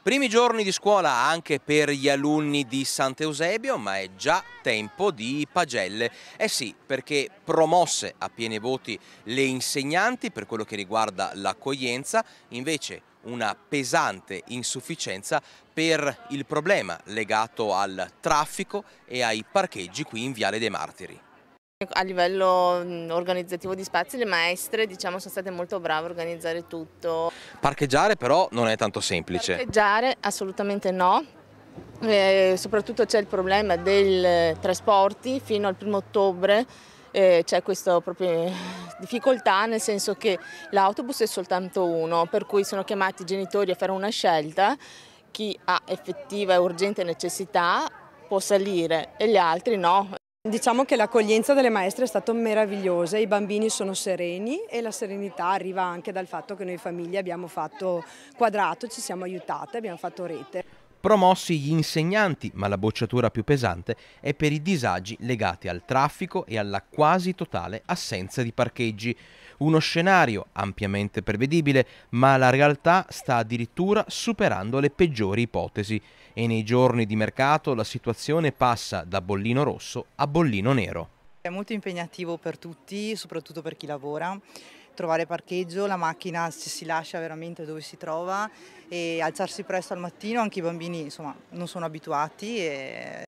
Primi giorni di scuola anche per gli alunni di Sant'Eusebio, ma è già tempo di pagelle. Eh sì, perché promosse a pieni voti le insegnanti per quello che riguarda l'accoglienza, invece una pesante insufficienza per il problema legato al traffico e ai parcheggi qui in Viale dei Martiri. A livello organizzativo di spazi le maestre diciamo, sono state molto brave a organizzare tutto. Parcheggiare però non è tanto semplice. Parcheggiare assolutamente no. E eh, soprattutto c'è il problema dei trasporti fino al primo ottobre eh, c'è questa eh, difficoltà nel senso che l'autobus è soltanto uno per cui sono chiamati i genitori a fare una scelta chi ha effettiva e urgente necessità può salire e gli altri no. Diciamo che l'accoglienza delle maestre è stata meravigliosa, i bambini sono sereni e la serenità arriva anche dal fatto che noi famiglie abbiamo fatto quadrato, ci siamo aiutate, abbiamo fatto rete promossi gli insegnanti, ma la bocciatura più pesante è per i disagi legati al traffico e alla quasi totale assenza di parcheggi. Uno scenario ampiamente prevedibile, ma la realtà sta addirittura superando le peggiori ipotesi e nei giorni di mercato la situazione passa da bollino rosso a bollino nero. È molto impegnativo per tutti, soprattutto per chi lavora trovare parcheggio, la macchina si lascia veramente dove si trova e alzarsi presto al mattino, anche i bambini insomma, non sono abituati. E...